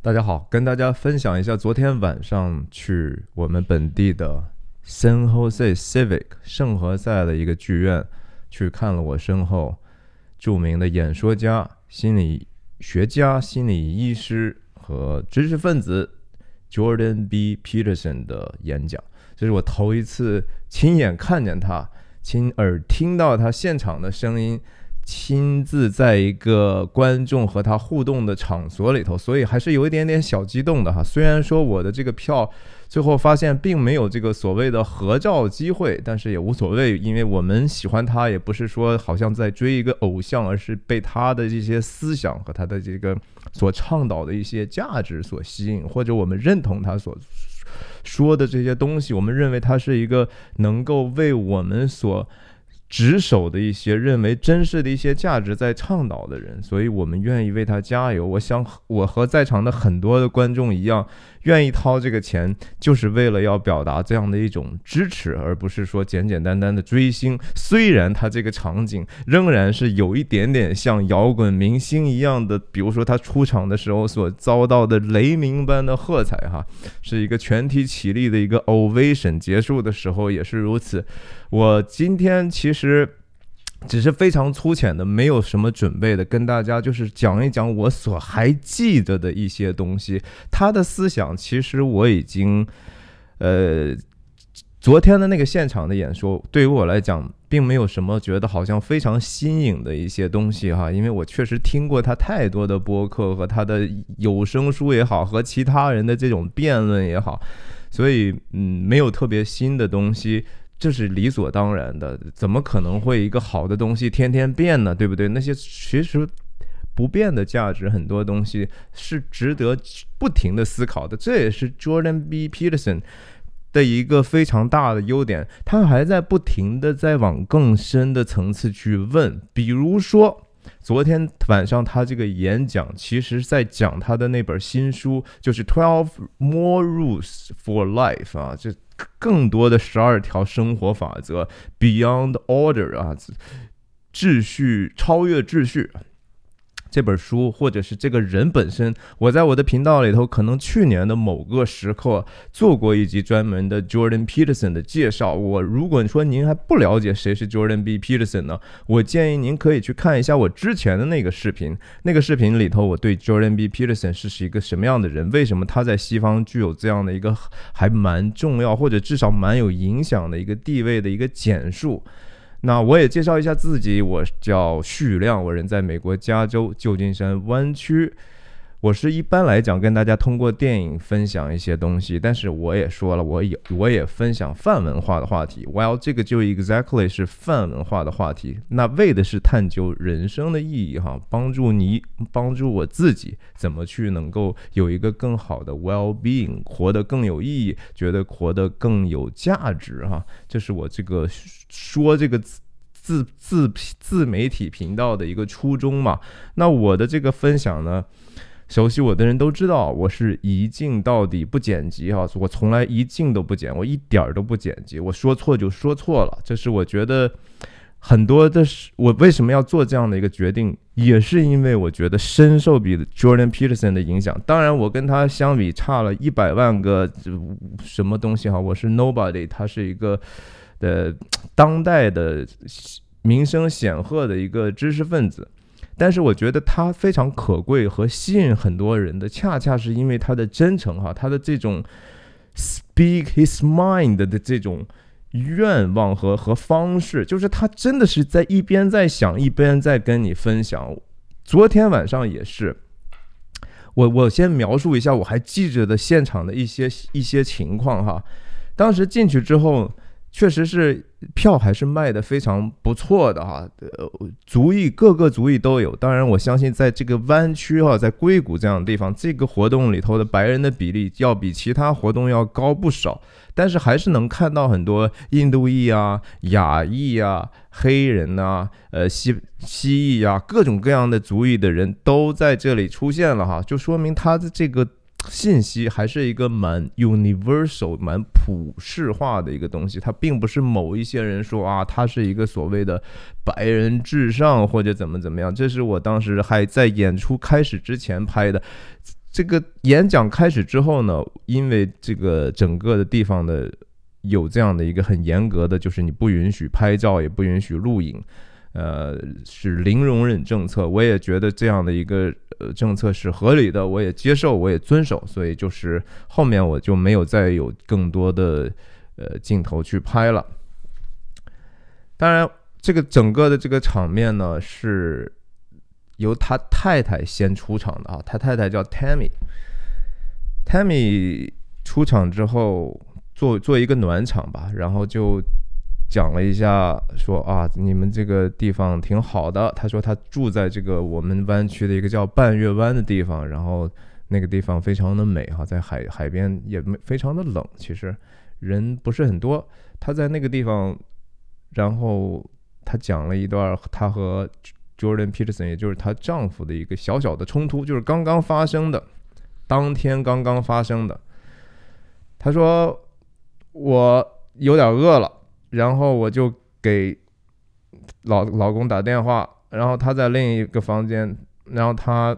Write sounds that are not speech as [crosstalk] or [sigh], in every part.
大家好，跟大家分享一下，昨天晚上去我们本地的 San Jose Civic 圣何塞的一个剧院，去看了我身后著名的演说家、心理学家、心理医师和知识分子 Jordan B. Peterson 的演讲。这是我头一次亲眼看见他，亲耳听到他现场的声音。亲自在一个观众和他互动的场所里头，所以还是有一点点小激动的哈。虽然说我的这个票最后发现并没有这个所谓的合照机会，但是也无所谓，因为我们喜欢他，也不是说好像在追一个偶像，而是被他的这些思想和他的这个所倡导的一些价值所吸引，或者我们认同他所说的这些东西，我们认为他是一个能够为我们所。执守的一些认为真实的一些价值在倡导的人，所以我们愿意为他加油。我想我和在场的很多的观众一样。愿意掏这个钱，就是为了要表达这样的一种支持，而不是说简简单单的追星。虽然他这个场景仍然是有一点点像摇滚明星一样的，比如说他出场的时候所遭到的雷鸣般的喝彩，哈，是一个全体起立的一个 ovation。结束的时候也是如此。我今天其实。只是非常粗浅的，没有什么准备的，跟大家就是讲一讲我所还记得的一些东西。他的思想其实我已经，呃，昨天的那个现场的演说，对于我来讲，并没有什么觉得好像非常新颖的一些东西哈，因为我确实听过他太多的播客和他的有声书也好，和其他人的这种辩论也好，所以嗯，没有特别新的东西。这是理所当然的，怎么可能会一个好的东西天天变呢？对不对？那些其实不变的价值，很多东西是值得不停的思考的。这也是 Jordan B. Peterson 的一个非常大的优点，他还在不停的在往更深的层次去问，比如说。昨天晚上他这个演讲，其实在讲他的那本新书，就是 Twelve More Rules for Life 啊，这更多的十二条生活法则 Beyond Order 啊，秩序超越秩序。这本书，或者是这个人本身，我在我的频道里头，可能去年的某个时刻做过一集专门的 Jordan Peterson 的介绍。我如果说您还不了解谁是 Jordan B. Peterson 呢，我建议您可以去看一下我之前的那个视频。那个视频里头，我对 Jordan B. Peterson 是是一个什么样的人，为什么他在西方具有这样的一个还蛮重要，或者至少蛮有影响的一个地位的一个简述。那我也介绍一下自己，我叫徐亮，我人在美国加州旧金山湾区。我是一般来讲跟大家通过电影分享一些东西，但是我也说了，我也我也分享泛文化的话题。Well，这个就 exactly 是泛文化的话题。那为的是探究人生的意义哈，帮助你，帮助我自己怎么去能够有一个更好的 well being，活得更有意义，觉得活得更有价值哈。这是我这个说这个自自自自媒体频道的一个初衷嘛。那我的这个分享呢？熟悉我的人都知道，我是一镜到底不剪辑哈，我从来一镜都不剪，我一点儿都不剪辑，我说错就说错了。这是我觉得很多的，我为什么要做这样的一个决定，也是因为我觉得深受比 Jordan Peterson 的影响。当然，我跟他相比差了一百万个什么东西哈，我是 Nobody，他是一个呃当代的名声显赫的一个知识分子。但是我觉得他非常可贵和吸引很多人的，恰恰是因为他的真诚哈，他的这种 speak his mind 的这种愿望和和方式，就是他真的是在一边在想一边在跟你分享。昨天晚上也是，我我先描述一下我还记着的现场的一些一些情况哈，当时进去之后。确实是票还是卖的非常不错的哈，呃，族裔各个族裔都有。当然，我相信在这个湾区哈，在硅谷这样的地方，这个活动里头的白人的比例要比其他活动要高不少。但是还是能看到很多印度裔啊、亚裔啊、黑人呐、呃西西裔啊，各种各样的族裔的人都在这里出现了哈，就说明他的这个。信息还是一个蛮 universal、蛮普世化的一个东西，它并不是某一些人说啊，它是一个所谓的白人至上或者怎么怎么样。这是我当时还在演出开始之前拍的，这个演讲开始之后呢，因为这个整个的地方的有这样的一个很严格的，就是你不允许拍照，也不允许录影。呃，是零容忍政策，我也觉得这样的一个呃政策是合理的，我也接受，我也遵守，所以就是后面我就没有再有更多的呃镜头去拍了。当然，这个整个的这个场面呢，是由他太太先出场的啊，他太太叫 Tammy，Tammy 出场之后做做一个暖场吧，然后就。讲了一下，说啊，你们这个地方挺好的。他说他住在这个我们湾区的一个叫半月湾的地方，然后那个地方非常的美哈，在海海边也没非常的冷。其实人不是很多。他在那个地方，然后他讲了一段他和 Jordan Peterson，也就是她丈夫的一个小小的冲突，就是刚刚发生的，当天刚刚发生的。他说我有点饿了。然后我就给老老公打电话，然后他在另一个房间，然后他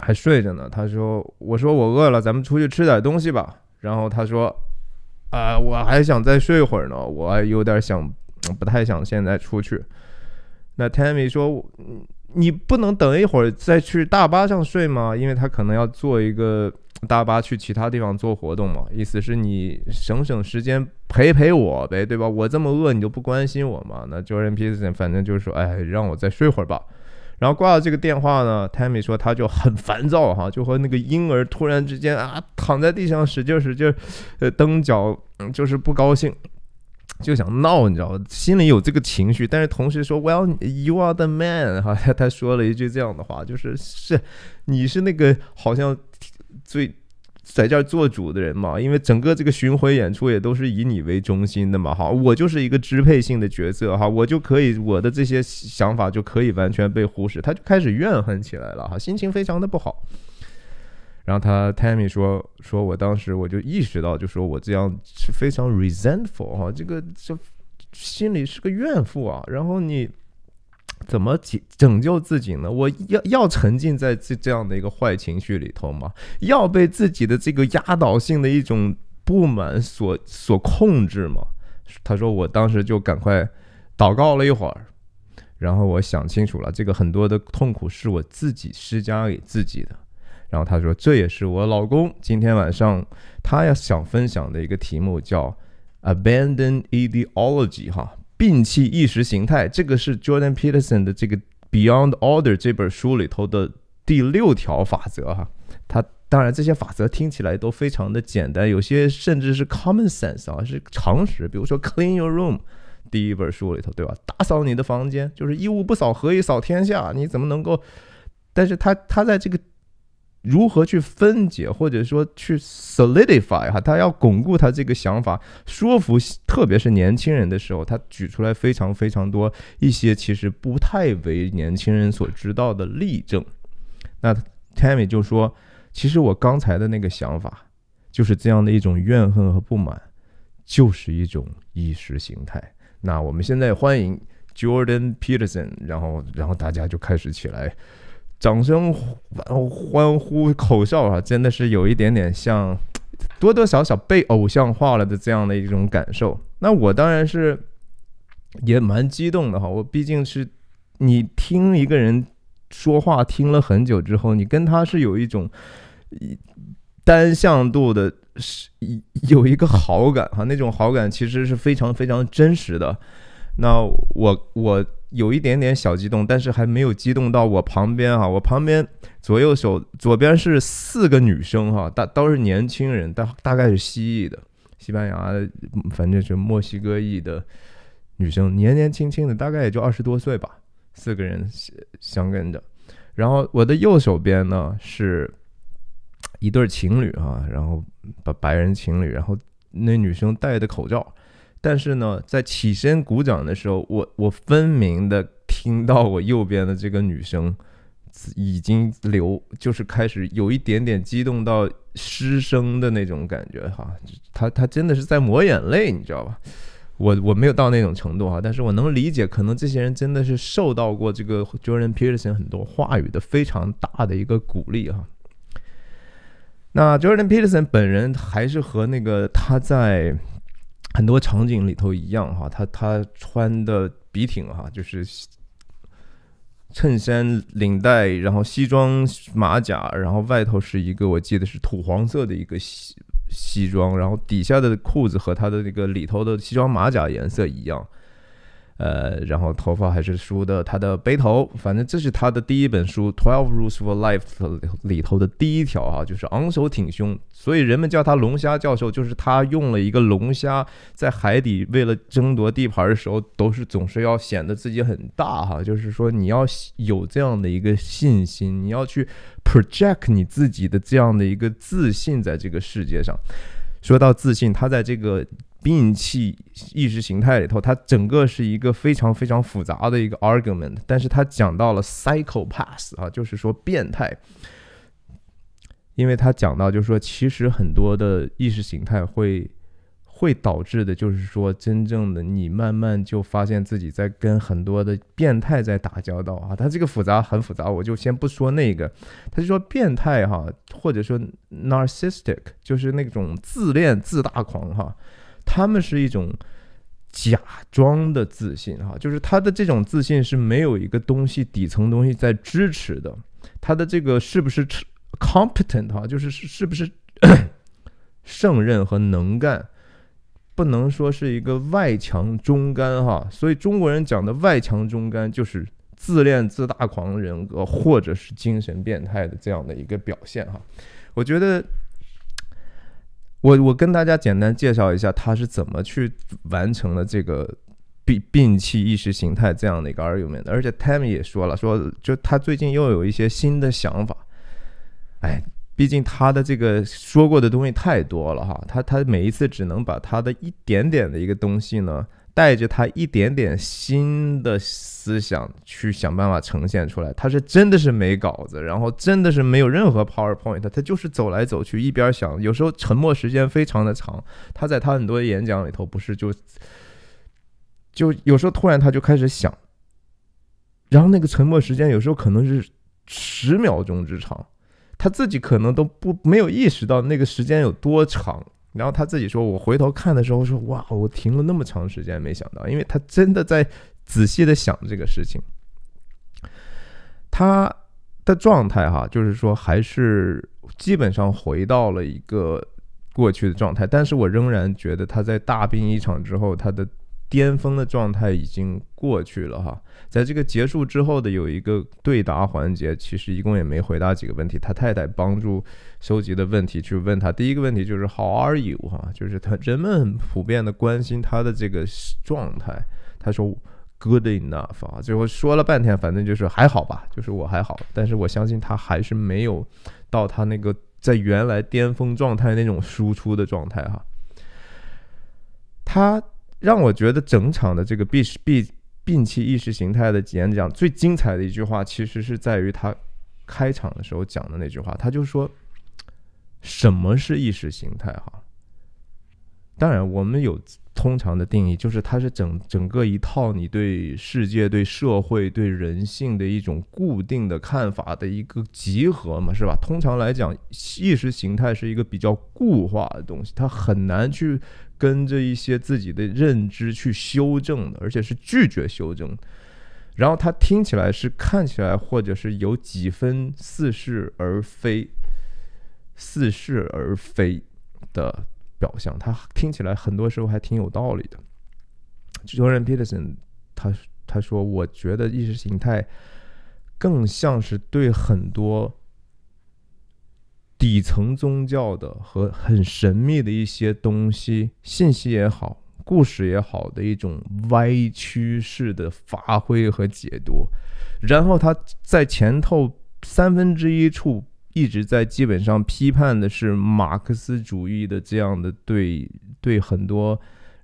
还睡着呢。他说：“我说我饿了，咱们出去吃点东西吧。”然后他说：“啊，我还想再睡一会儿呢，我有点想，不太想现在出去。”那 Tammy 说：“你不能等一会儿再去大巴上睡吗？因为他可能要坐一个。”大巴去其他地方做活动嘛？意思是你省省时间陪陪我呗，对吧？我这么饿，你就不关心我嘛？那 Joan Peterson 反正就是说，哎，让我再睡会儿吧。然后挂了这个电话呢，Tammy 说他就很烦躁哈，就和那个婴儿突然之间啊躺在地上使劲使劲，呃蹬脚，就是不高兴，就想闹，你知道吗？心里有这个情绪，但是同时说 Well you are the man 哈，他说了一句这样的话，就是是你是那个好像。最在这儿做主的人嘛，因为整个这个巡回演出也都是以你为中心的嘛，哈，我就是一个支配性的角色，哈，我就可以我的这些想法就可以完全被忽视，他就开始怨恨起来了，哈，心情非常的不好。然后他 Tammy 说，说我当时我就意识到，就说我这样是非常 resentful，哈，这个这心里是个怨妇啊。然后你。怎么解拯救自己呢？我要要沉浸在这这样的一个坏情绪里头吗？要被自己的这个压倒性的一种不满所所控制吗？他说，我当时就赶快祷告了一会儿，然后我想清楚了，这个很多的痛苦是我自己施加给自己的。然后他说，这也是我老公今天晚上他要想分享的一个题目，叫 Abandon Ideology，哈。摒弃意识形态，这个是 Jordan Peterson 的这个《Beyond Order》这本书里头的第六条法则哈。他当然这些法则听起来都非常的简单，有些甚至是 common sense 啊，是常识。比如说 “Clean your room”，第一本书里头对吧？打扫你的房间，就是一屋不扫何以扫天下？你怎么能够？但是他他在这个如何去分解，或者说去 solidify 哈，他要巩固他这个想法，说服特别是年轻人的时候，他举出来非常非常多一些其实不太为年轻人所知道的例证。那 Tammy 就说，其实我刚才的那个想法就是这样的一种怨恨和不满，就是一种意识形态。那我们现在欢迎 Jordan Peterson，然后然后大家就开始起来。掌声、欢呼、口哨啊，真的是有一点点像多多少少被偶像化了的这样的一种感受。那我当然是也蛮激动的哈，我毕竟是你听一个人说话听了很久之后，你跟他是有一种单向度的，是有一个好感哈，那种好感其实是非常非常真实的。那我我。有一点点小激动，但是还没有激动到我旁边哈。我旁边左右手左边是四个女生哈，大都是年轻人，大大概是西裔的，西班牙，反正是墨西哥裔的女生，年年轻轻的，大概也就二十多岁吧。四个人相跟着，然后我的右手边呢是一对情侣哈，然后白人情侣，然后那女生戴的口罩。但是呢，在起身鼓掌的时候，我我分明的听到我右边的这个女生已经流，就是开始有一点点激动到失声的那种感觉哈。她她真的是在抹眼泪，你知道吧？我我没有到那种程度哈，但是我能理解，可能这些人真的是受到过这个 Jordan Peterson 很多话语的非常大的一个鼓励哈。那 Jordan Peterson 本人还是和那个他在。很多场景里头一样哈，他他穿的笔挺哈，就是衬衫领带，然后西装马甲，然后外头是一个我记得是土黄色的一个西西装，然后底下的裤子和他的那个里头的西装马甲颜色一样。呃，然后头发还是梳的，他的背头，反正这是他的第一本书《Twelve Rules for Life》里头的第一条啊，就是昂首挺胸。所以人们叫他龙虾教授，就是他用了一个龙虾在海底为了争夺地盘的时候，都是总是要显得自己很大哈。就是说你要有这样的一个信心，你要去 project 你自己的这样的一个自信在这个世界上。说到自信，他在这个。摒弃意识形态里头，它整个是一个非常非常复杂的一个 argument。但是它讲到了 psychopath 啊，就是说变态，因为他讲到就是说，其实很多的意识形态会会导致的，就是说真正的你慢慢就发现自己在跟很多的变态在打交道啊。他这个复杂很复杂，我就先不说那个，他就说变态哈，或者说 narcissistic，就是那种自恋自大狂哈。他们是一种假装的自信哈，就是他的这种自信是没有一个东西底层东西在支持的，他的这个是不是 competent 哈，就是是不是 [coughs] 胜任和能干，不能说是一个外强中干哈，所以中国人讲的外强中干就是自恋、自大狂人格或者是精神变态的这样的一个表现哈，我觉得。我我跟大家简单介绍一下，他是怎么去完成了这个摒摒弃意识形态这样的一个 argument 的。而且 t a m m y 也说了，说就他最近又有一些新的想法。哎，毕竟他的这个说过的东西太多了哈，他他每一次只能把他的一点点的一个东西呢。带着他一点点新的思想去想办法呈现出来，他是真的是没稿子，然后真的是没有任何 PowerPoint，他就是走来走去，一边想，有时候沉默时间非常的长。他在他很多演讲里头，不是就就有时候突然他就开始想，然后那个沉默时间有时候可能是十秒钟之长，他自己可能都不没有意识到那个时间有多长。然后他自己说：“我回头看的时候说，哇，我停了那么长时间，没想到，因为他真的在仔细的想这个事情，他的状态哈，就是说还是基本上回到了一个过去的状态，但是我仍然觉得他在大病一场之后，他的。”巅峰的状态已经过去了哈，在这个结束之后的有一个对答环节，其实一共也没回答几个问题。他太太帮助收集的问题去问他，第一个问题就是 How are you 哈，就是他人们很普遍的关心他的这个状态。他说 Good enough 啊，最后说了半天，反正就是还好吧，就是我还好，但是我相信他还是没有到他那个在原来巅峰状态那种输出的状态哈。他。让我觉得整场的这个“摒 B 摒弃意识形态”的演讲最精彩的一句话，其实是在于他开场的时候讲的那句话。他就说：“什么是意识形态？”哈，当然我们有。通常的定义就是，它是整整个一套你对世界、对社会、对人性的一种固定的看法的一个集合嘛，是吧？通常来讲，意识形态是一个比较固化的东西，它很难去跟着一些自己的认知去修正的，而且是拒绝修正。然后它听起来是看起来，或者是有几分似是而非，似是而非的。表象，他听起来很多时候还挺有道理的。Jordan Peterson，他他说，我觉得意识形态更像是对很多底层宗教的和很神秘的一些东西，信息也好，故事也好的一种歪曲式的发挥和解读。然后他在前头三分之一处。一直在基本上批判的是马克思主义的这样的对对很多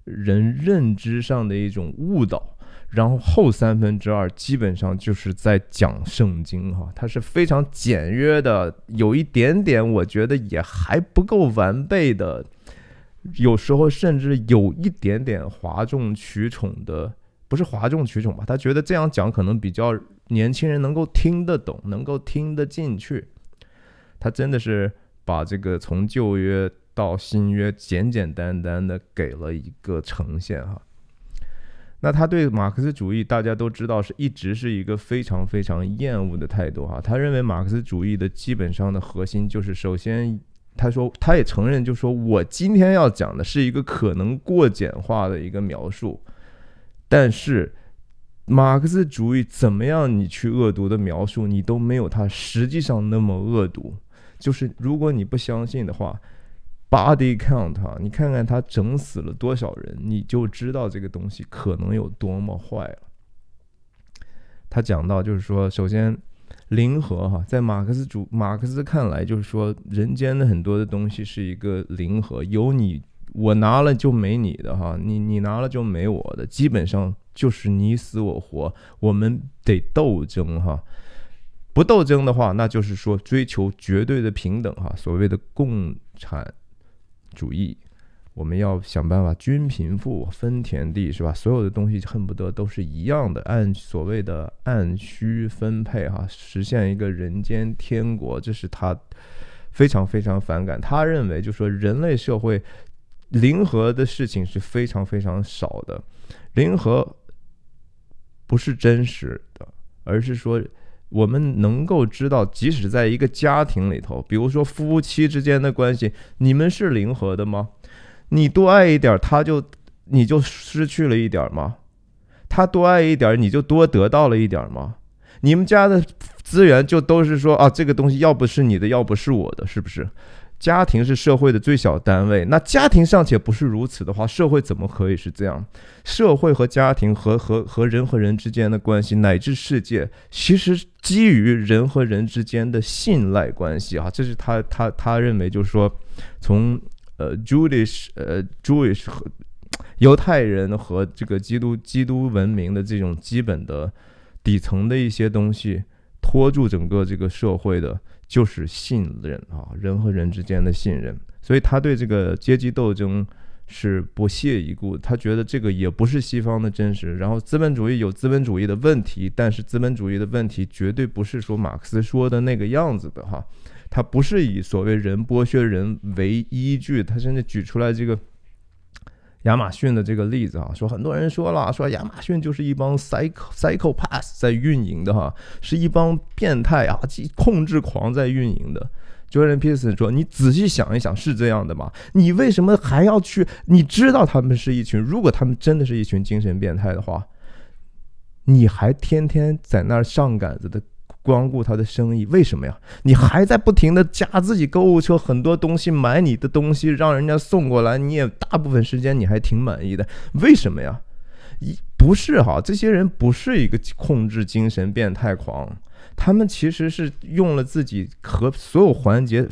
人认知上的一种误导，然后后三分之二基本上就是在讲圣经哈，它是非常简约的，有一点点我觉得也还不够完备的，有时候甚至有一点点哗众取宠的，不是哗众取宠吧？他觉得这样讲可能比较年轻人能够听得懂，能够听得进去。他真的是把这个从旧约到新约简简单单的给了一个呈现哈。那他对马克思主义，大家都知道是一直是一个非常非常厌恶的态度哈。他认为马克思主义的基本上的核心就是，首先他说他也承认，就说我今天要讲的是一个可能过简化的一个描述，但是马克思主义怎么样你去恶毒的描述，你都没有他实际上那么恶毒。就是如果你不相信的话，body count，你看看他整死了多少人，你就知道这个东西可能有多么坏了。他讲到就是说，首先，零和哈，在马克思主马克思看来，就是说，人间的很多的东西是一个零和，有你我拿了就没你的哈，你你拿了就没我的，基本上就是你死我活，我们得斗争哈。不斗争的话，那就是说追求绝对的平等哈，所谓的共产主义，我们要想办法均贫富、分田地，是吧？所有的东西恨不得都是一样的，按所谓的按需分配哈，实现一个人间天国，这是他非常非常反感。他认为，就说人类社会零和的事情是非常非常少的，零和不是真实的，而是说。我们能够知道，即使在一个家庭里头，比如说夫妻之间的关系，你们是零和的吗？你多爱一点儿，他就你就失去了一点儿吗？他多爱一点儿，你就多得到了一点儿吗？你们家的资源就都是说啊，这个东西要不是你的，要不是我的，是不是？家庭是社会的最小单位，那家庭尚且不是如此的话，社会怎么可以是这样？社会和家庭和和和人和人之间的关系，乃至世界，其实基于人和人之间的信赖关系啊，这是他他他认为，就是说，从呃 Jewish 呃 Jewish 和犹太人和这个基督基督文明的这种基本的底层的一些东西，拖住整个这个社会的。就是信任啊，人和人之间的信任。所以他对这个阶级斗争是不屑一顾，他觉得这个也不是西方的真实。然后资本主义有资本主义的问题，但是资本主义的问题绝对不是说马克思说的那个样子的哈，他不是以所谓人剥削人为依据，他甚至举出来这个。亚马逊的这个例子啊，说很多人说了，说亚马逊就是一帮 psycho psycho p a s 在运营的哈，是一帮变态啊、控制狂在运营的。Jordan Peterson 说，你仔细想一想，是这样的吗？你为什么还要去？你知道他们是一群，如果他们真的是一群精神变态的话，你还天天在那儿上杆子的？光顾他的生意，为什么呀？你还在不停的加自己购物车，很多东西买你的东西，让人家送过来，你也大部分时间你还挺满意的，为什么呀？一不是哈，这些人不是一个控制精神变态狂，他们其实是用了自己和所有环节。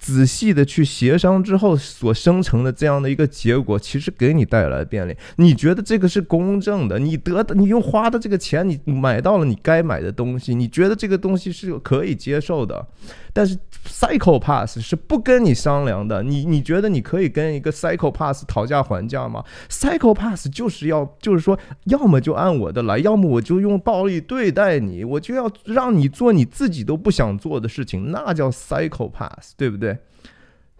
仔细的去协商之后所生成的这样的一个结果，其实给你带来便利。你觉得这个是公正的？你得你用花的这个钱，你买到了你该买的东西，你觉得这个东西是可以接受的？但是 Cycle Pass 是不跟你商量的。你你觉得你可以跟一个 Cycle Pass 讨价还价吗？Cycle Pass 就是要就是说，要么就按我的来，要么我就用暴力对待你，我就要让你做你自己都不想做的事情，那叫 Cycle Pass，对不对？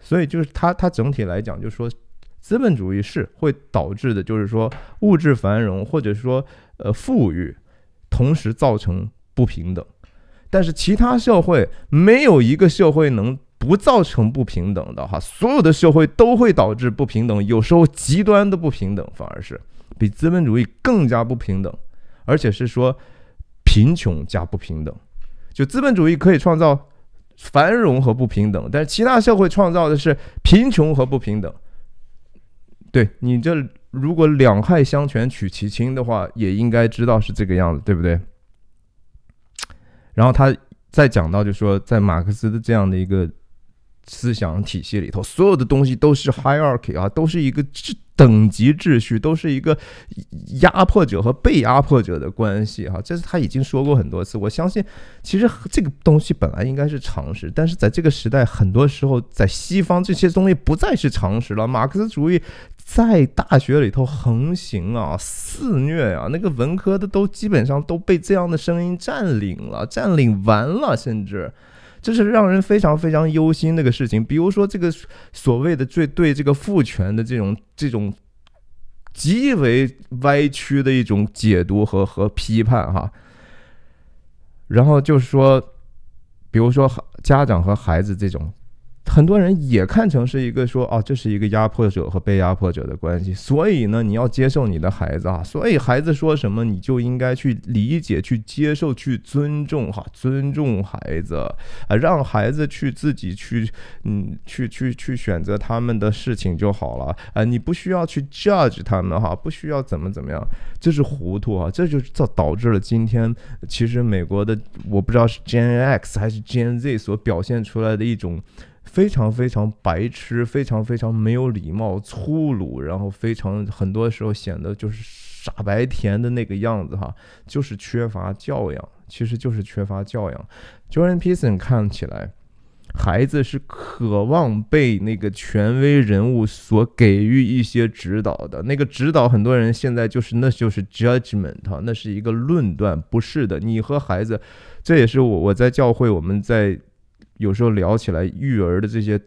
所以就是它，它整体来讲，就是说，资本主义是会导致的，就是说物质繁荣，或者说呃富裕，同时造成不平等。但是其他社会没有一个社会能不造成不平等的哈，所有的社会都会导致不平等，有时候极端的不平等反而是比资本主义更加不平等，而且是说贫穷加不平等。就资本主义可以创造。繁荣和不平等，但是其他社会创造的是贫穷和不平等。对你这，如果两害相权取其轻的话，也应该知道是这个样子，对不对？然后他再讲到，就说在马克思的这样的一个。思想体系里头，所有的东西都是 hierarchy 啊，都是一个秩等级秩序，都是一个压迫者和被压迫者的关系哈。这是他已经说过很多次。我相信，其实这个东西本来应该是常识，但是在这个时代，很多时候在西方这些东西不再是常识了。马克思主义在大学里头横行啊，肆虐啊，那个文科的都基本上都被这样的声音占领了，占领完了，甚至。这是让人非常非常忧心的一个事情。比如说，这个所谓的最对这个父权的这种这种极为歪曲的一种解读和和批判，哈。然后就是说，比如说家长和孩子这种。很多人也看成是一个说啊，这是一个压迫者和被压迫者的关系，所以呢，你要接受你的孩子啊，所以孩子说什么你就应该去理解、去接受、去尊重哈，尊重孩子啊，让孩子去自己去嗯，去去去选择他们的事情就好了啊，你不需要去 judge 他们哈，不需要怎么怎么样，这是糊涂啊，这就造导致了今天其实美国的我不知道是 G N X 还是 G N Z 所表现出来的一种。非常非常白痴，非常非常没有礼貌、粗鲁，然后非常很多时候显得就是傻白甜的那个样子哈，就是缺乏教养，其实就是缺乏教养。Jordan Peterson 看起来，孩子是渴望被那个权威人物所给予一些指导的，那个指导很多人现在就是那就是 judgment 哈，那是一个论断，不是的。你和孩子，这也是我我在教会我们在。有时候聊起来育儿的这些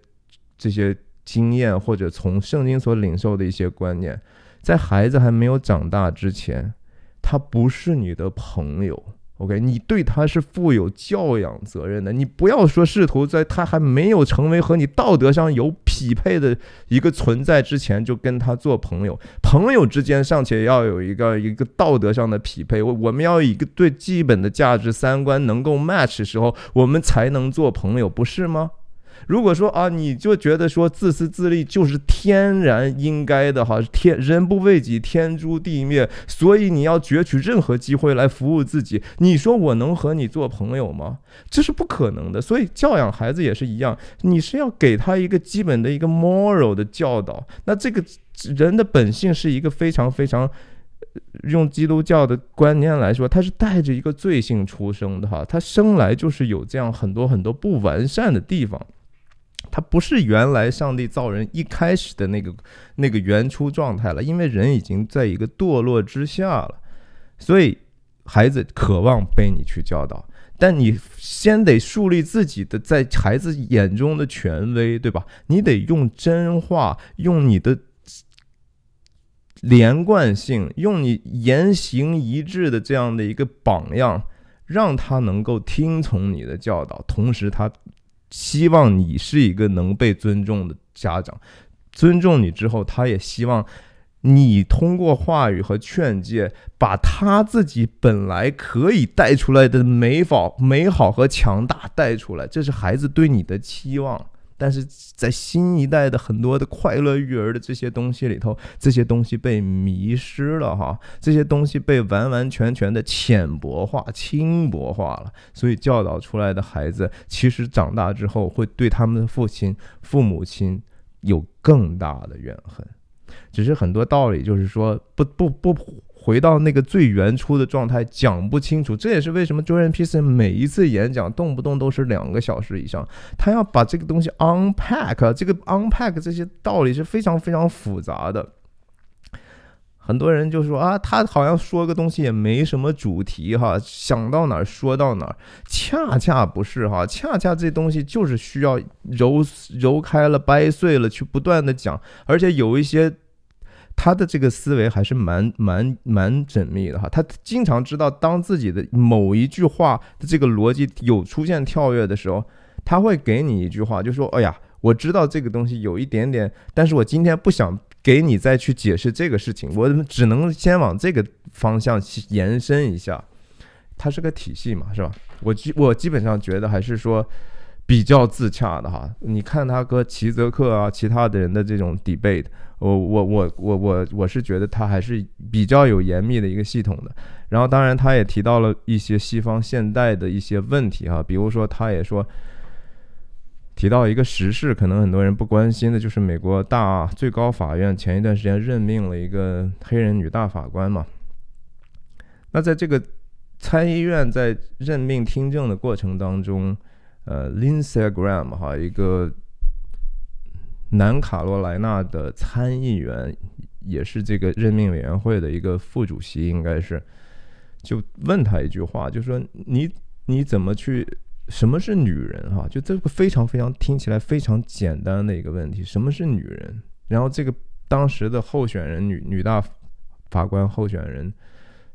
这些经验，或者从圣经所领受的一些观念，在孩子还没有长大之前，他不是你的朋友。OK，你对他是负有教养责任的。你不要说试图在他还没有成为和你道德上有匹配的一个存在之前，就跟他做朋友。朋友之间尚且要有一个一个道德上的匹配，我我们要一个最基本的价值三观能够 match 时候，我们才能做朋友，不是吗？如果说啊，你就觉得说自私自利就是天然应该的哈，天人不为己，天诛地灭，所以你要攫取任何机会来服务自己。你说我能和你做朋友吗？这是不可能的。所以教养孩子也是一样，你是要给他一个基本的一个 moral 的教导。那这个人的本性是一个非常非常，用基督教的观念来说，他是带着一个罪性出生的哈，他生来就是有这样很多很多不完善的地方。他不是原来上帝造人一开始的那个那个原初状态了，因为人已经在一个堕落之下了，所以孩子渴望被你去教导，但你先得树立自己的在孩子眼中的权威，对吧？你得用真话，用你的连贯性，用你言行一致的这样的一个榜样，让他能够听从你的教导，同时他。希望你是一个能被尊重的家长，尊重你之后，他也希望你通过话语和劝诫，把他自己本来可以带出来的美好、美好和强大带出来，这是孩子对你的期望。但是在新一代的很多的快乐育儿的这些东西里头，这些东西被迷失了哈，这些东西被完完全全的浅薄化、轻薄化了，所以教导出来的孩子，其实长大之后会对他们的父亲、父母亲有更大的怨恨，只是很多道理就是说不不不。回到那个最原初的状态讲不清楚，这也是为什么周润 p c 每一次演讲动不动都是两个小时以上，他要把这个东西 unpack，这个 unpack 这些道理是非常非常复杂的。很多人就说啊，他好像说个东西也没什么主题哈，想到哪儿说到哪儿，恰恰不是哈，恰恰这东西就是需要揉揉开了掰碎了去不断的讲，而且有一些。他的这个思维还是蛮蛮蛮缜密的哈，他经常知道当自己的某一句话的这个逻辑有出现跳跃的时候，他会给你一句话，就说，哎呀，我知道这个东西有一点点，但是我今天不想给你再去解释这个事情，我只能先往这个方向去延伸一下，它是个体系嘛，是吧？我基我基本上觉得还是说。比较自洽的哈，你看他和齐泽克啊，其他的人的这种 debate，我我我我我我是觉得他还是比较有严密的一个系统的。然后当然他也提到了一些西方现代的一些问题哈，比如说他也说提到一个时事，可能很多人不关心的，就是美国大最高法院前一段时间任命了一个黑人女大法官嘛。那在这个参议院在任命听证的过程当中。呃，Linsey Graham 哈，一个南卡罗来纳的参议员，也是这个任命委员会的一个副主席，应该是就问他一句话，就说你你怎么去什么是女人哈？就这个非常非常听起来非常简单的一个问题，什么是女人？然后这个当时的候选人女女大法官候选人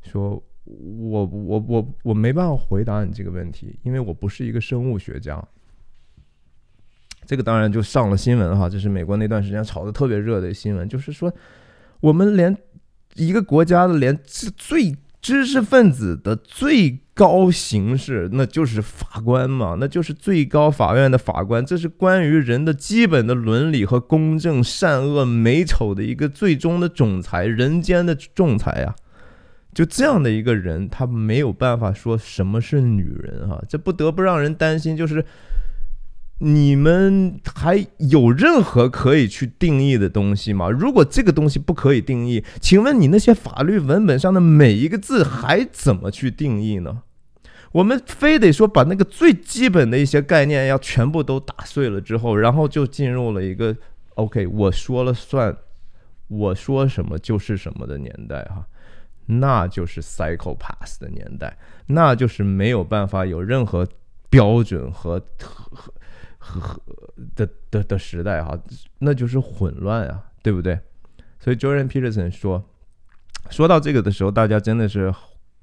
说。我我我我没办法回答你这个问题，因为我不是一个生物学家。这个当然就上了新闻哈，这是美国那段时间炒得特别热的新闻，就是说我们连一个国家的连最知识分子的最高形式，那就是法官嘛，那就是最高法院的法官，这是关于人的基本的伦理和公正、善恶美丑的一个最终的仲裁，人间的仲裁啊。就这样的一个人，他没有办法说什么是女人啊，这不得不让人担心，就是你们还有任何可以去定义的东西吗？如果这个东西不可以定义，请问你那些法律文本上的每一个字还怎么去定义呢？我们非得说把那个最基本的一些概念要全部都打碎了之后，然后就进入了一个 OK 我说了算，我说什么就是什么的年代哈。那就是 psycho pass 的年代，那就是没有办法有任何标准和和和的的的时代哈，那就是混乱啊，对不对？所以 Jordan Peterson 说，说到这个的时候，大家真的是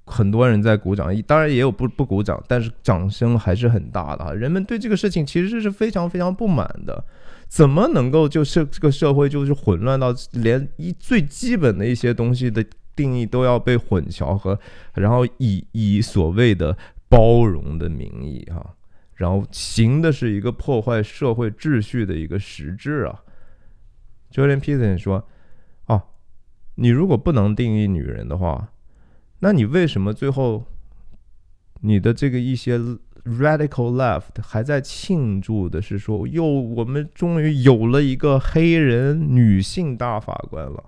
很多人在鼓掌，当然也有不不鼓掌，但是掌声还是很大的哈。人们对这个事情其实是非常非常不满的，怎么能够就是这个社会就是混乱到连一最基本的一些东西的？定义都要被混淆和，然后以以所谓的包容的名义哈，然后行的是一个破坏社会秩序的一个实质啊。Julian Peterson 说：“啊，你如果不能定义女人的话，那你为什么最后你的这个一些 radical left 还在庆祝的是说哟，我们终于有了一个黑人女性大法官了？”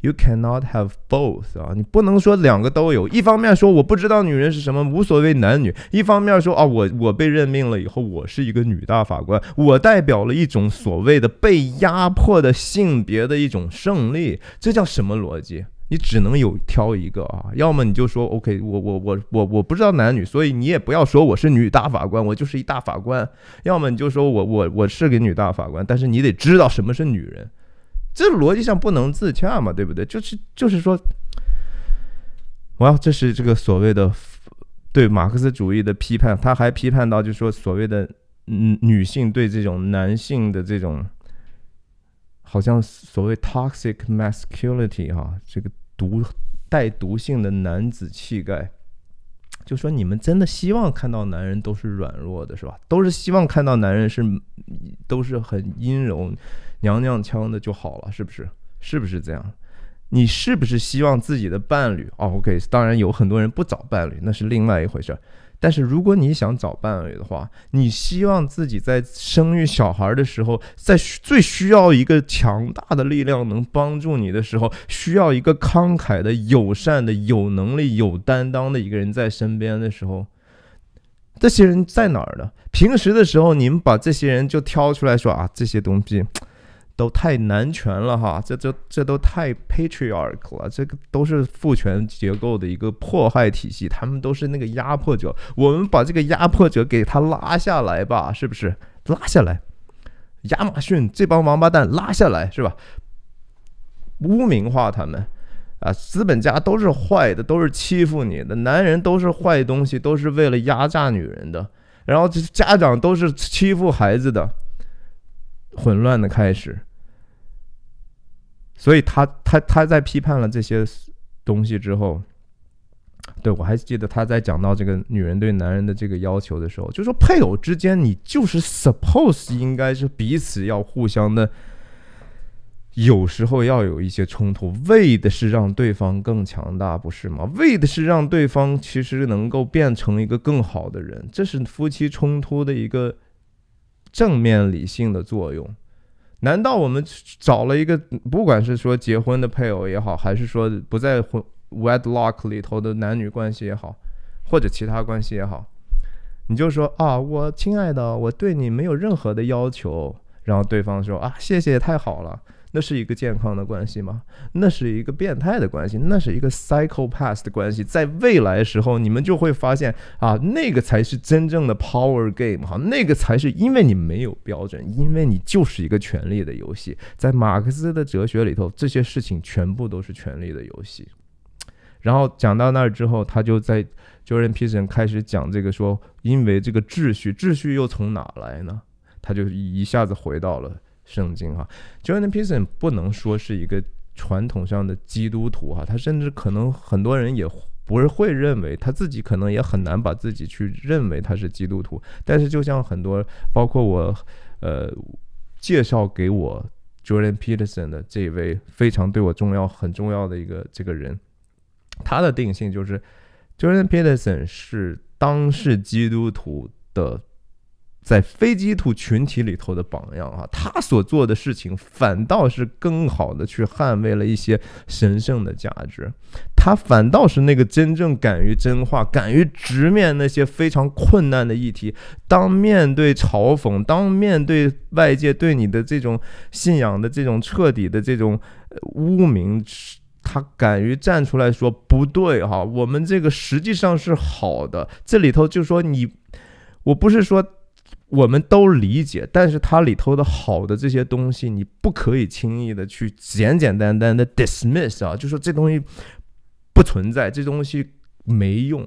You cannot have both 啊，你不能说两个都有。一方面说我不知道女人是什么，无所谓男女；一方面说啊，我我被任命了以后，我是一个女大法官，我代表了一种所谓的被压迫的性别的一种胜利。这叫什么逻辑？你只能有挑一个啊，要么你就说 OK，我我我我我不知道男女，所以你也不要说我是女大法官，我就是一大法官。要么你就说我我我是个女大法官，但是你得知道什么是女人。这逻辑上不能自洽嘛，对不对？就是就是说，哇，这是这个所谓的对马克思主义的批判。他还批判到，就是说所谓的嗯，女性对这种男性的这种，好像所谓 toxic masculinity 哈，这个毒带毒性的男子气概，就说你们真的希望看到男人都是软弱的，是吧？都是希望看到男人是都是很阴柔。娘娘腔的就好了，是不是？是不是这样？你是不是希望自己的伴侣啊？OK，当然有很多人不找伴侣，那是另外一回事儿。但是如果你想找伴侣的话，你希望自己在生育小孩的时候，在最需要一个强大的力量能帮助你的时候，需要一个慷慨的、友善的、有能力、有担当的一个人在身边的时候，这些人在哪儿呢？平时的时候，你们把这些人就挑出来说啊，这些东西。都太男权了哈，这这这都太 patriarch 了，这个都是父权结构的一个迫害体系，他们都是那个压迫者，我们把这个压迫者给他拉下来吧，是不是？拉下来，亚马逊这帮王八蛋拉下来是吧？污名化他们啊，资本家都是坏的，都是欺负你的，男人都是坏东西，都是为了压榨女人的，然后家长都是欺负孩子的，混乱的开始。所以他他他在批判了这些东西之后，对我还记得他在讲到这个女人对男人的这个要求的时候，就说配偶之间你就是 suppose 应该是彼此要互相的，有时候要有一些冲突，为的是让对方更强大，不是吗？为的是让对方其实能够变成一个更好的人，这是夫妻冲突的一个正面理性的作用。难道我们找了一个，不管是说结婚的配偶也好，还是说不在婚 wedlock 里头的男女关系也好，或者其他关系也好，你就说啊，我亲爱的，我对你没有任何的要求，然后对方说啊，谢谢，太好了。那是一个健康的关系吗？那是一个变态的关系，那是一个 psychopath 的关系。在未来时候，你们就会发现啊，那个才是真正的 power game 哈，那个才是因为你没有标准，因为你就是一个权力的游戏。在马克思的哲学里头，这些事情全部都是权力的游戏。然后讲到那儿之后，他就在 j o r d a n Peterson 开始讲这个说，因为这个秩序，秩序又从哪来呢？他就一下子回到了。圣经哈，Jordan Peterson 不能说是一个传统上的基督徒哈，他甚至可能很多人也不是会认为他自己可能也很难把自己去认为他是基督徒。但是就像很多包括我，呃，介绍给我 Jordan Peterson 的这位非常对我重要很重要的一个这个人，他的定性就是 Jordan Peterson 是当世基督徒的。在非基础群体里头的榜样啊，他所做的事情反倒是更好的去捍卫了一些神圣的价值。他反倒是那个真正敢于真话、敢于直面那些非常困难的议题。当面对嘲讽，当面对外界对你的这种信仰的这种彻底的这种污名，他敢于站出来说不对哈，我们这个实际上是好的。这里头就说你，我不是说。我们都理解，但是它里头的好的这些东西，你不可以轻易的去简简单单的 dismiss 啊，就说这东西不存在，这东西没用，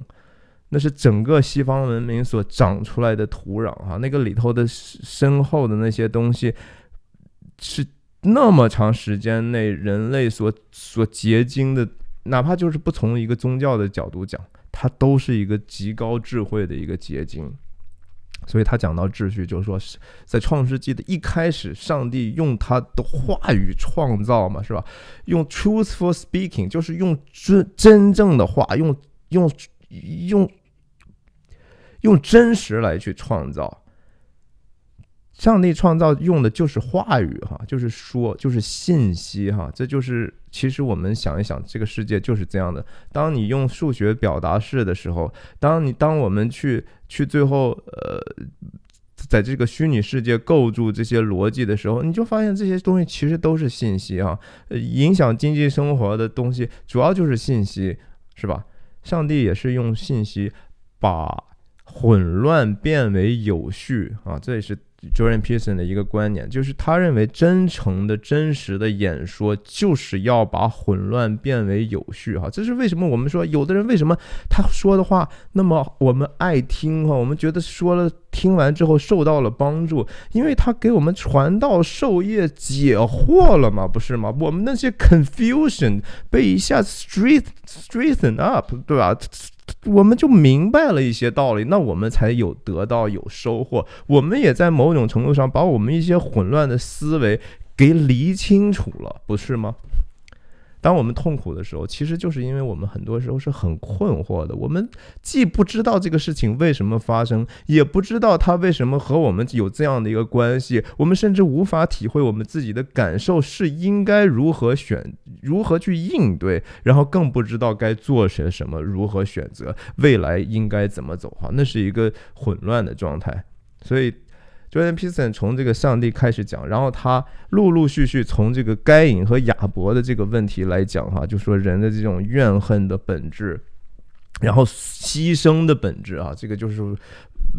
那是整个西方文明所长出来的土壤啊，那个里头的深厚的那些东西，是那么长时间内人类所所结晶的，哪怕就是不从一个宗教的角度讲，它都是一个极高智慧的一个结晶。所以他讲到秩序，就是说，在创世纪的一开始，上帝用他的话语创造嘛，是吧？用 truthful speaking，就是用真真正的话，用用用用真实来去创造。上帝创造用的就是话语哈，就是说，就是信息哈。这就是其实我们想一想，这个世界就是这样的。当你用数学表达式的时候，当你当我们去去最后呃，在这个虚拟世界构筑这些逻辑的时候，你就发现这些东西其实都是信息哈。影响经济生活的东西主要就是信息，是吧？上帝也是用信息把混乱变为有序啊，这也是。Jordan Peterson 的一个观点就是，他认为真诚的、真实的演说就是要把混乱变为有序。哈，这是为什么我们说有的人为什么他说的话那么我们爱听哈，我们觉得说了听完之后受到了帮助，因为他给我们传道授业解惑了嘛，不是吗？我们那些 confusion 被一下 s t r e i g t h e n up，对吧？我们就明白了一些道理，那我们才有得到有收获。我们也在某种程度上把我们一些混乱的思维给理清楚了，不是吗？当我们痛苦的时候，其实就是因为我们很多时候是很困惑的。我们既不知道这个事情为什么发生，也不知道它为什么和我们有这样的一个关系。我们甚至无法体会我们自己的感受是应该如何选，如何去应对，然后更不知道该做些什么，如何选择未来应该怎么走。哈，那是一个混乱的状态。所以。John p t e r s o n 从这个上帝开始讲，然后他陆陆续续从这个该隐和亚伯的这个问题来讲，哈，就说人的这种怨恨的本质，然后牺牲的本质啊，这个就是。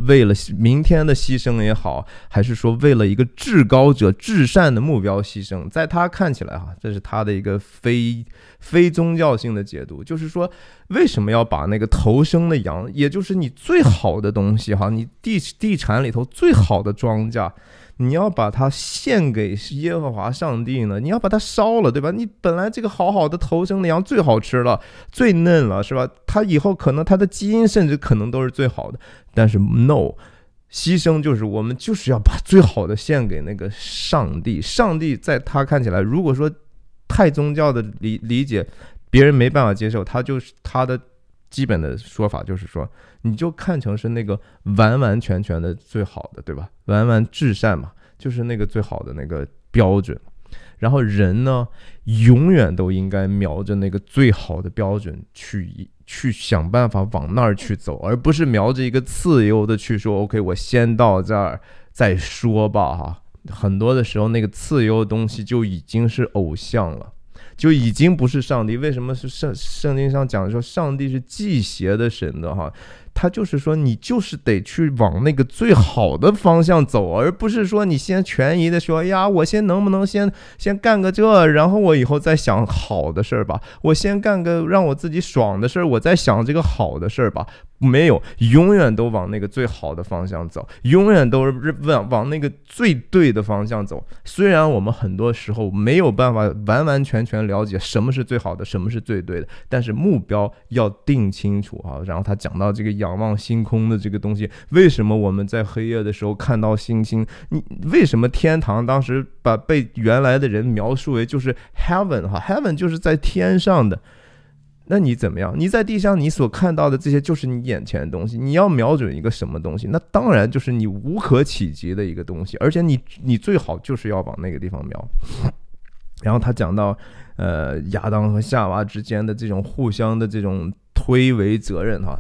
为了明天的牺牲也好，还是说为了一个至高者、至善的目标牺牲，在他看起来哈，这是他的一个非非宗教性的解读，就是说，为什么要把那个头生的羊，也就是你最好的东西哈，你地地产里头最好的庄稼。你要把它献给耶和华上帝呢？你要把它烧了，对吧？你本来这个好好的头生的羊最好吃了，最嫩了，是吧？它以后可能它的基因甚至可能都是最好的，但是 no，牺牲就是我们就是要把最好的献给那个上帝。上帝在他看起来，如果说太宗教的理理解，别人没办法接受，他就是他的。基本的说法就是说，你就看成是那个完完全全的最好的，对吧？完完至善嘛，就是那个最好的那个标准。然后人呢，永远都应该瞄着那个最好的标准去去想办法往那儿去走，而不是瞄着一个次优的去说 OK，我先到这儿再说吧。哈，很多的时候那个次优的东西就已经是偶像了。就已经不是上帝，为什么是圣？圣经上讲说，上帝是祭邪的神的哈，他就是说，你就是得去往那个最好的方向走，而不是说你先权宜的说，呀，我先能不能先先干个这，然后我以后再想好的事儿吧，我先干个让我自己爽的事儿，我再想这个好的事儿吧。没有，永远都往那个最好的方向走，永远都是往往那个最对的方向走。虽然我们很多时候没有办法完完全全了解什么是最好的，什么是最对的，但是目标要定清楚啊。然后他讲到这个仰望星空的这个东西，为什么我们在黑夜的时候看到星星？你为什么天堂当时把被原来的人描述为就是 heaven 哈，heaven 就是在天上的。那你怎么样？你在地上，你所看到的这些就是你眼前的东西。你要瞄准一个什么东西？那当然就是你无可企及的一个东西。而且你，你最好就是要往那个地方瞄。然后他讲到，呃，亚当和夏娃之间的这种互相的这种推诿责任，哈，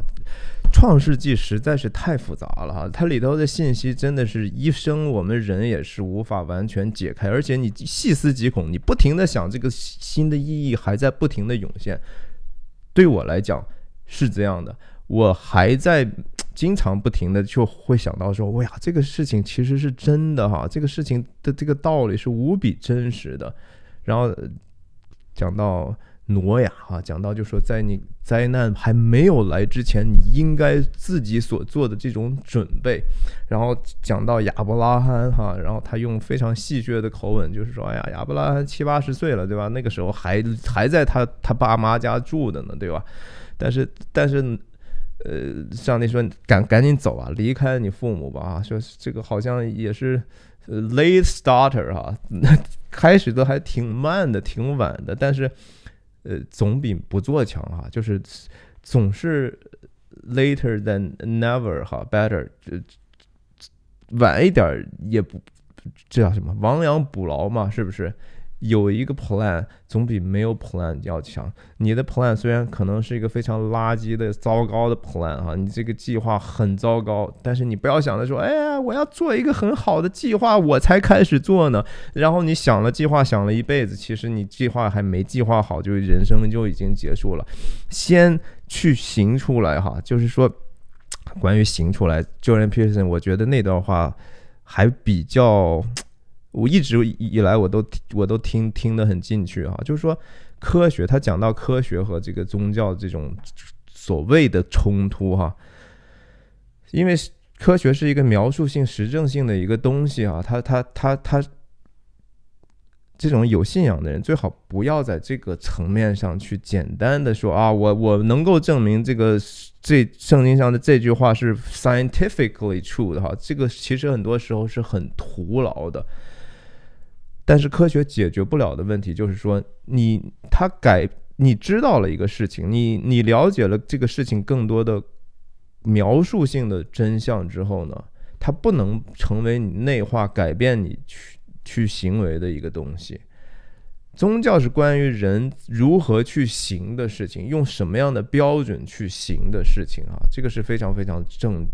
创世纪实在是太复杂了，哈，它里头的信息真的是一生我们人也是无法完全解开。而且你细思极恐，你不停的想这个新的意义还在不停的涌现。对我来讲是这样的，我还在经常不停的就会想到说，哇呀，这个事情其实是真的哈，这个事情的这个道理是无比真实的，然后讲到。挪亚哈讲到，就说在你灾难还没有来之前，你应该自己所做的这种准备。然后讲到亚伯拉罕哈，然后他用非常戏谑的口吻，就是说：“哎呀，亚伯拉罕七八十岁了，对吧？那个时候还还在他他爸妈家住的呢，对吧？但是但是，呃，上帝说赶赶紧走啊，离开你父母吧啊！说这个好像也是 late starter 哈，[laughs] 开始都还挺慢的，挺晚的，但是。”呃，总比不做强哈，就是总是 later than never 哈，better，这晚一点儿也不，这叫什么？亡羊补牢嘛，是不是？有一个 plan 总比没有 plan 要强。你的 plan 虽然可能是一个非常垃圾的、糟糕的 plan 哈，你这个计划很糟糕，但是你不要想着说，哎呀，我要做一个很好的计划我才开始做呢。然后你想了计划，想了一辈子，其实你计划还没计划好，就人生就已经结束了。先去行出来哈，就是说，关于行出来，Jordan Peterson 我觉得那段话还比较。我一直以来我都我都听听得很进去哈，就是说科学，他讲到科学和这个宗教这种所谓的冲突哈，因为科学是一个描述性、实证性的一个东西啊，他他他他这种有信仰的人最好不要在这个层面上去简单的说啊，我我能够证明这个这圣经上的这句话是 scientifically true 的哈，这个其实很多时候是很徒劳的。但是科学解决不了的问题，就是说你他改，你知道了一个事情，你你了解了这个事情更多的描述性的真相之后呢，它不能成为你内化、改变你去去行为的一个东西。宗教是关于人如何去行的事情，用什么样的标准去行的事情啊，这个是非常非常正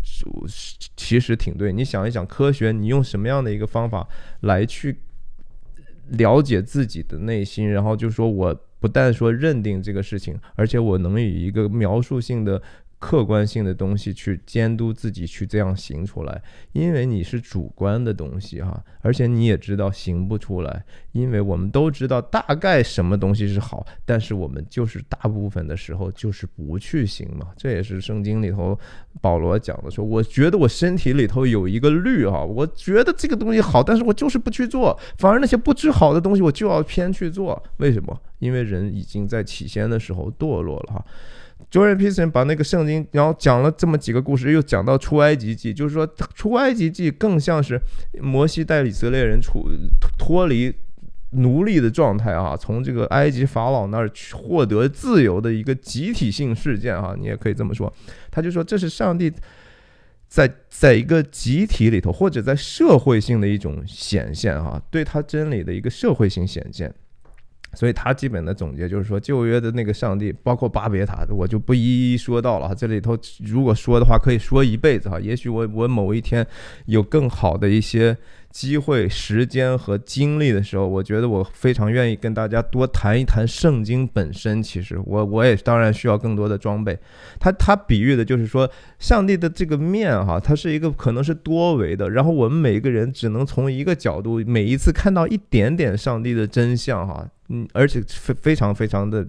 其实挺对。你想一想，科学你用什么样的一个方法来去？了解自己的内心，然后就说我不但说认定这个事情，而且我能以一个描述性的。客观性的东西去监督自己去这样行出来，因为你是主观的东西哈，而且你也知道行不出来，因为我们都知道大概什么东西是好，但是我们就是大部分的时候就是不去行嘛。这也是圣经里头保罗讲的说，我觉得我身体里头有一个律哈，我觉得这个东西好，但是我就是不去做，反而那些不知好的东西我就要偏去做，为什么？因为人已经在起先的时候堕落了哈。j o e n Peterson 把那个圣经，然后讲了这么几个故事，又讲到出埃及记，就是说出埃及记更像是摩西带领以色列人出脱离奴隶的状态啊，从这个埃及法老那儿获得自由的一个集体性事件啊，你也可以这么说。他就说这是上帝在在一个集体里头，或者在社会性的一种显现啊，对他真理的一个社会性显现。所以，他基本的总结就是说，旧约的那个上帝，包括巴别塔，我就不一一说到了哈。这里头如果说的话，可以说一辈子哈。也许我我某一天有更好的一些。机会、时间和精力的时候，我觉得我非常愿意跟大家多谈一谈圣经本身。其实，我我也当然需要更多的装备。他他比喻的就是说，上帝的这个面哈，它是一个可能是多维的，然后我们每一个人只能从一个角度，每一次看到一点点上帝的真相哈，嗯，而且非非常非常的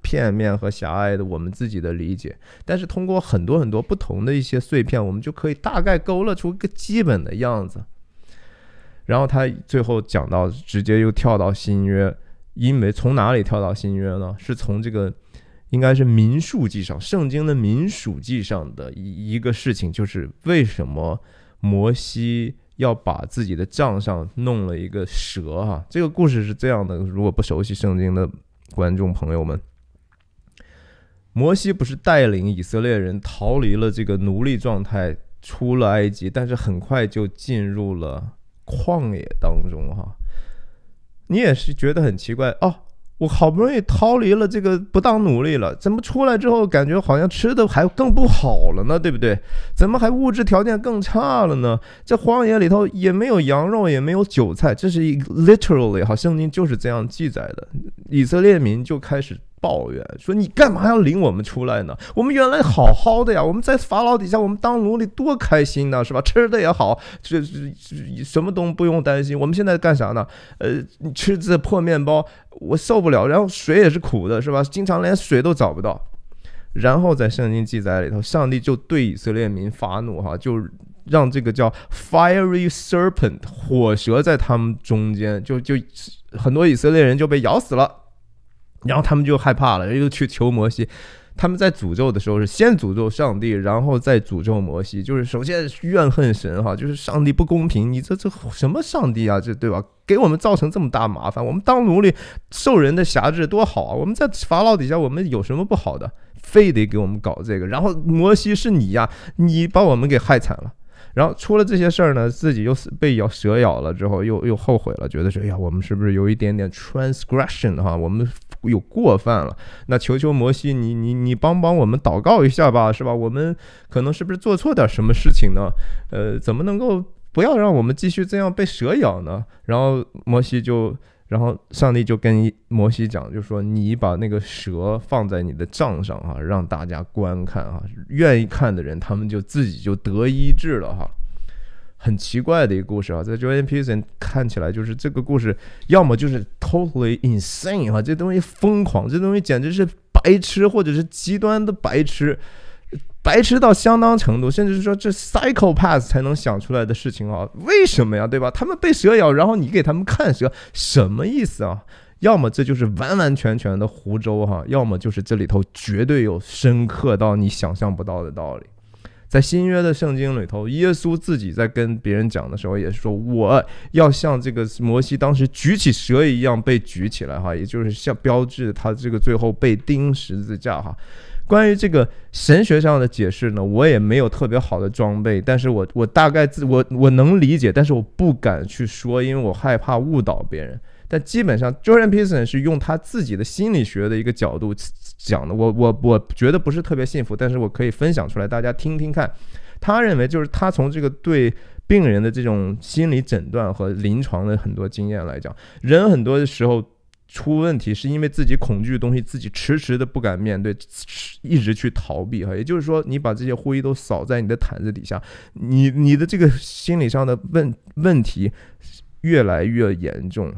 片面和狭隘的我们自己的理解。但是通过很多很多不同的一些碎片，我们就可以大概勾勒出一个基本的样子。然后他最后讲到，直接又跳到新约，因为从哪里跳到新约呢？是从这个应该是民数记上，圣经的民数记上的一个事情，就是为什么摩西要把自己的账上弄了一个蛇哈？这个故事是这样的，如果不熟悉圣经的观众朋友们，摩西不是带领以色列人逃离了这个奴隶状态，出了埃及，但是很快就进入了。旷野当中，哈，你也是觉得很奇怪哦。我好不容易逃离了这个不当奴隶了，怎么出来之后感觉好像吃的还更不好了呢？对不对？怎么还物质条件更差了呢？这荒野里头也没有羊肉，也没有韭菜，这是一 literally 哈，圣经就是这样记载的。以色列民就开始。抱怨说：“你干嘛要领我们出来呢？我们原来好好的呀！我们在法老底下，我们当奴隶多开心呢，是吧？吃的也好，这这什么都不用担心。我们现在干啥呢？呃，吃这破面包，我受不了。然后水也是苦的，是吧？经常连水都找不到。然后在圣经记载里头，上帝就对以色列民发怒，哈，就让这个叫 fiery serpent 火蛇在他们中间，就就很多以色列人就被咬死了。”然后他们就害怕了，又去求摩西。他们在诅咒的时候是先诅咒上帝，然后再诅咒摩西。就是首先怨恨神哈，就是上帝不公平，你这这什么上帝啊，这对吧？给我们造成这么大麻烦，我们当奴隶受人的辖制多好啊！我们在法老底下，我们有什么不好的？非得给我们搞这个。然后摩西是你呀，你把我们给害惨了。然后出了这些事儿呢，自己又被咬蛇咬了之后，又又后悔了，觉得说，哎呀，我们是不是有一点点 transgression 哈？我们。有过犯了，那求求摩西，你你你帮帮我们，祷告一下吧，是吧？我们可能是不是做错点什么事情呢？呃，怎么能够不要让我们继续这样被蛇咬呢？然后摩西就，然后上帝就跟摩西讲，就说你把那个蛇放在你的帐上啊，让大家观看啊，愿意看的人，他们就自己就得医治了哈。很奇怪的一个故事啊，在 Joan Peterson 看起来，就是这个故事要么就是 totally insane 啊，这东西疯狂，这东西简直是白痴，或者是极端的白痴，白痴到相当程度，甚至是说这 psychopath 才能想出来的事情啊？为什么呀？对吧？他们被蛇咬，然后你给他们看蛇，什么意思啊？要么这就是完完全全的湖州哈，要么就是这里头绝对有深刻到你想象不到的道理。在新约的圣经里头，耶稣自己在跟别人讲的时候，也是说我要像这个摩西当时举起蛇一样被举起来哈，也就是像标志他这个最后被钉十字架哈。关于这个神学上的解释呢，我也没有特别好的装备，但是我我大概自我我能理解，但是我不敢去说，因为我害怕误导别人。但基本上，Jordan Peterson 是用他自己的心理学的一个角度。讲的我我我觉得不是特别幸福，但是我可以分享出来，大家听听看。他认为就是他从这个对病人的这种心理诊断和临床的很多经验来讲，人很多的时候出问题是因为自己恐惧的东西，自己迟迟的不敢面对，一直去逃避。哈，也就是说，你把这些灰都扫在你的毯子底下，你你的这个心理上的问问题越来越严重。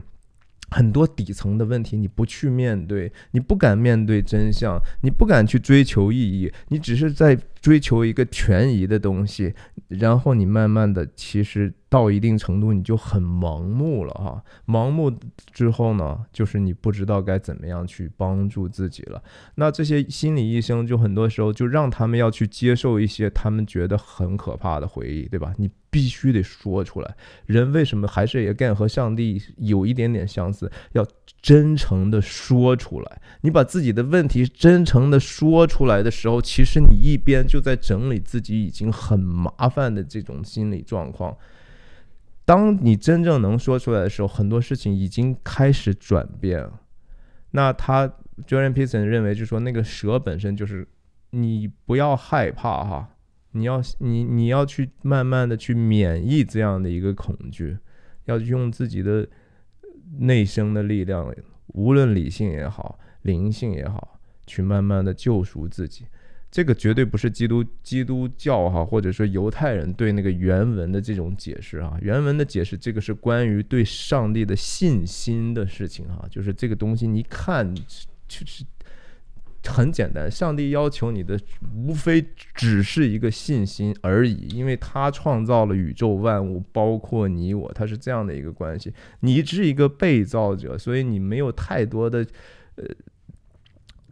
很多底层的问题，你不去面对，你不敢面对真相，你不敢去追求意义，你只是在追求一个权宜的东西，然后你慢慢的，其实到一定程度你就很盲目了哈，盲目之后呢，就是你不知道该怎么样去帮助自己了。那这些心理医生就很多时候就让他们要去接受一些他们觉得很可怕的回忆，对吧？你。必须得说出来，人为什么还是 again 和上帝有一点点相似？要真诚的说出来。你把自己的问题真诚的说出来的时候，其实你一边就在整理自己已经很麻烦的这种心理状况。当你真正能说出来的时候，很多事情已经开始转变了。那他 j u r d a n Peterson 认为，就是说那个蛇本身就是，你不要害怕哈。你要你你要去慢慢的去免疫这样的一个恐惧，要用自己的内生的力量，无论理性也好，灵性也好，去慢慢的救赎自己。这个绝对不是基督基督教哈，或者说犹太人对那个原文的这种解释啊，原文的解释这个是关于对上帝的信心的事情啊，就是这个东西，你看，就是。很简单，上帝要求你的无非只是一个信心而已，因为他创造了宇宙万物，包括你我，他是这样的一个关系。你是一个被造者，所以你没有太多的，呃，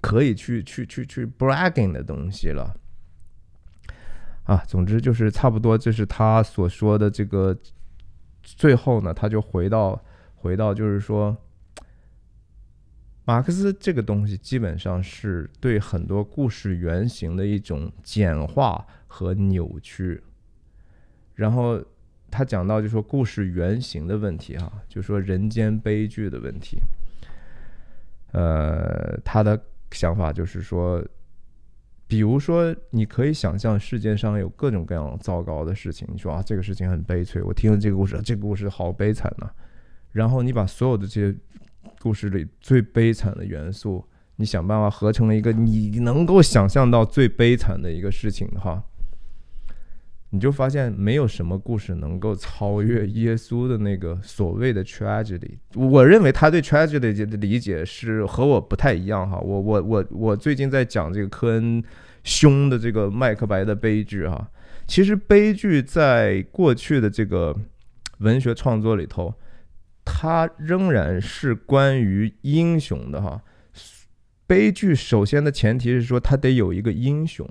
可以去去去去 bragging 的东西了。啊，总之就是差不多，这是他所说的这个。最后呢，他就回到回到就是说。马克思这个东西基本上是对很多故事原型的一种简化和扭曲，然后他讲到就说故事原型的问题哈，就说人间悲剧的问题，呃，他的想法就是说，比如说你可以想象世界上有各种各样糟糕的事情，你说啊这个事情很悲催，我听了这个故事，这个故事好悲惨呐，然后你把所有的这些。故事里最悲惨的元素，你想办法合成了一个你能够想象到最悲惨的一个事情哈，你就发现没有什么故事能够超越耶稣的那个所谓的 tragedy。我认为他对 tragedy 的理解是和我不太一样哈。我我我我最近在讲这个科恩兄的这个麦克白的悲剧哈，其实悲剧在过去的这个文学创作里头。它仍然是关于英雄的哈，悲剧首先的前提是说，他得有一个英雄，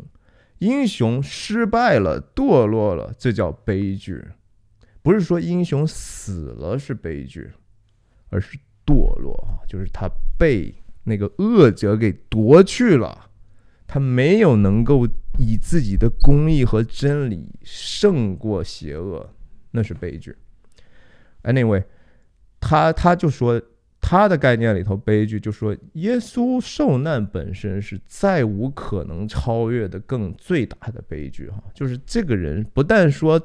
英雄失败了，堕落了，这叫悲剧，不是说英雄死了是悲剧，而是堕落啊，就是他被那个恶者给夺去了，他没有能够以自己的公义和真理胜过邪恶，那是悲剧。Anyway。他他就说，他的概念里头悲剧，就说耶稣受难本身是再无可能超越的更最大的悲剧哈，就是这个人不但说，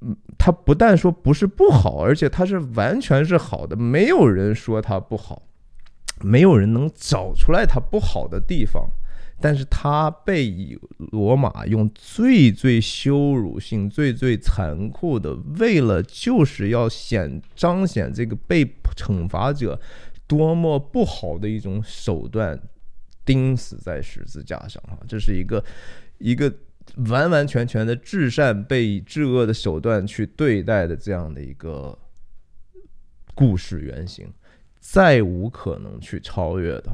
嗯，他不但说不是不好，而且他是完全是好的，没有人说他不好，没有人能找出来他不好的地方。但是他被以罗马用最最羞辱性、最最残酷的，为了就是要显彰显这个被惩罚者多么不好的一种手段，钉死在十字架上啊！这是一个一个完完全全的至善被以至恶的手段去对待的这样的一个故事原型，再无可能去超越的。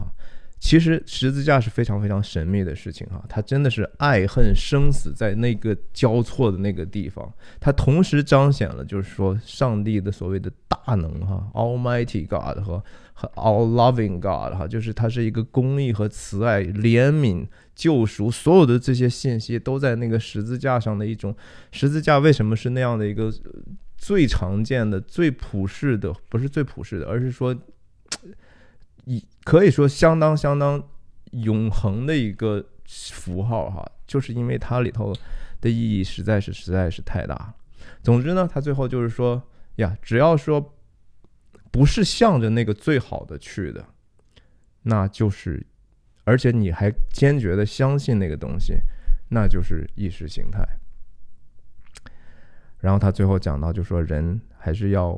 其实十字架是非常非常神秘的事情哈，它真的是爱恨生死在那个交错的那个地方，它同时彰显了就是说上帝的所谓的大能哈，Almighty God 和和 All Loving God 哈，就是它是一个公义和慈爱、怜悯、救赎，所有的这些信息都在那个十字架上的一种。十字架为什么是那样的一个最常见的、最普世的？不是最普世的，而是说。以可以说相当相当永恒的一个符号哈，就是因为它里头的意义实在是实在是太大了。总之呢，他最后就是说呀，只要说不是向着那个最好的去的，那就是，而且你还坚决的相信那个东西，那就是意识形态。然后他最后讲到，就说人还是要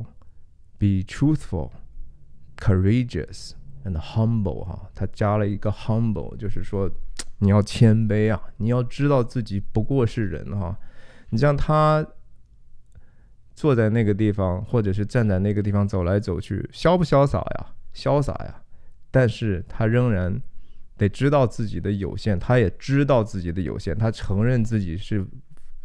be truthful，courageous。and humble 哈，他加了一个 humble，就是说你要谦卑啊，你要知道自己不过是人哈。你像他坐在那个地方，或者是站在那个地方走来走去，潇不潇洒呀？潇洒呀！但是他仍然得知道自己的有限，他也知道自己的有限，他承认自己是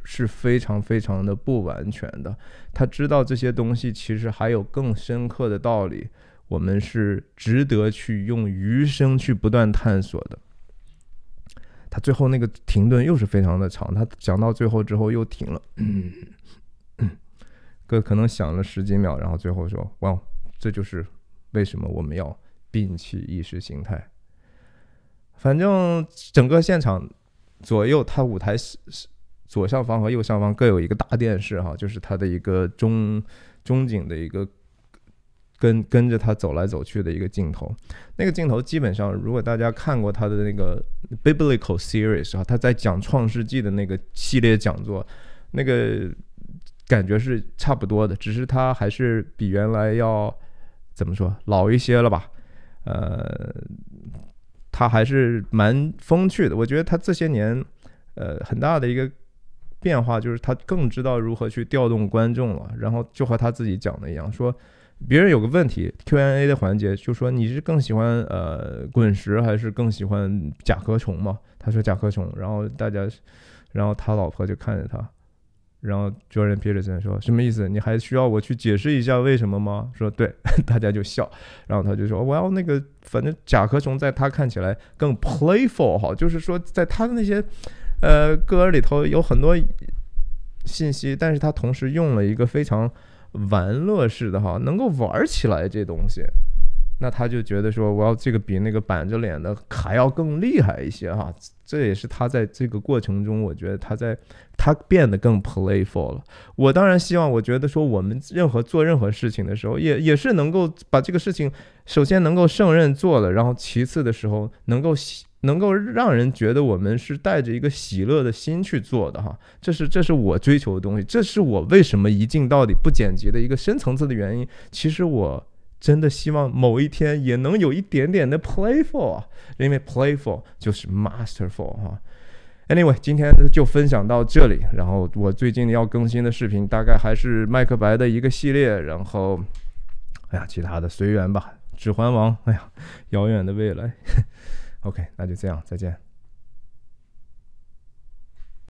是非常非常的不完全的。他知道这些东西其实还有更深刻的道理。我们是值得去用余生去不断探索的。他最后那个停顿又是非常的长，他讲到最后之后又停了，哥可能想了十几秒，然后最后说：“哇，这就是为什么我们要摒弃意识形态。”反正整个现场左右，他舞台是是左上方和右上方各有一个大电视，哈，就是他的一个中中景的一个。跟跟着他走来走去的一个镜头，那个镜头基本上，如果大家看过他的那个 Biblical Series 啊，他在讲创世纪的那个系列讲座，那个感觉是差不多的。只是他还是比原来要怎么说老一些了吧？呃，他还是蛮风趣的。我觉得他这些年，呃，很大的一个变化就是他更知道如何去调动观众了。然后就和他自己讲的一样说。别人有个问题 Q&A 的环节，就说你是更喜欢呃滚石还是更喜欢甲壳虫嘛？他说甲壳虫，然后大家，然后他老婆就看着他，然后 j o r d a n Peterson 说什么意思？你还需要我去解释一下为什么吗？说对，[laughs] 大家就笑，然后他就说我要那个，反正甲壳虫在他看起来更 playful 哈，就是说在他的那些呃歌里头有很多信息，但是他同时用了一个非常。玩乐式的哈，能够玩起来这东西，那他就觉得说，我要这个比那个板着脸的还要更厉害一些哈。这也是他在这个过程中，我觉得他在他变得更 playful 了。我当然希望，我觉得说我们任何做任何事情的时候，也也是能够把这个事情首先能够胜任做了，然后其次的时候能够。能够让人觉得我们是带着一个喜乐的心去做的，哈，这是这是我追求的东西，这是我为什么一镜到底不剪辑的一个深层次的原因。其实我真的希望某一天也能有一点点的 playful，因为 playful 就是 masterful，哈。Anyway，今天就分享到这里。然后我最近要更新的视频大概还是麦克白的一个系列，然后，哎呀，其他的随缘吧，《指环王》，哎呀，遥远的未来。OK，那就这样，再见。